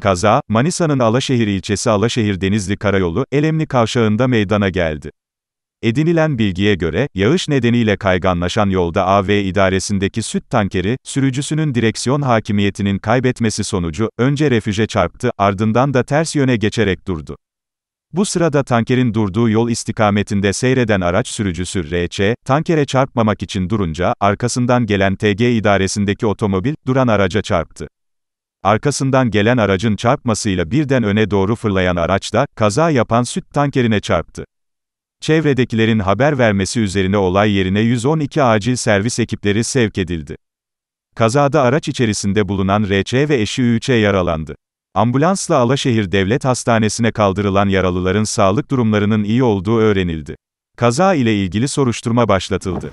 Kaza, Manisa'nın Alaşehir ilçesi Alaşehir Denizli Karayolu, Elemli Kavşağı'nda meydana geldi. Edinilen bilgiye göre, yağış nedeniyle kayganlaşan yolda AV idaresindeki süt tankeri, sürücüsünün direksiyon hakimiyetinin kaybetmesi sonucu, önce refüje çarptı, ardından da ters yöne geçerek durdu. Bu sırada tankerin durduğu yol istikametinde seyreden araç sürücüsü R.C. tankere çarpmamak için durunca, arkasından gelen TG idaresindeki otomobil, duran araca çarptı. Arkasından gelen aracın çarpmasıyla birden öne doğru fırlayan araç da, kaza yapan süt tankerine çarptı. Çevredekilerin haber vermesi üzerine olay yerine 112 acil servis ekipleri sevk edildi. Kazada araç içerisinde bulunan RÇ ve eşi ÜÇ yaralandı. Ambulansla Alaşehir Devlet Hastanesi'ne kaldırılan yaralıların sağlık durumlarının iyi olduğu öğrenildi. Kaza ile ilgili soruşturma başlatıldı.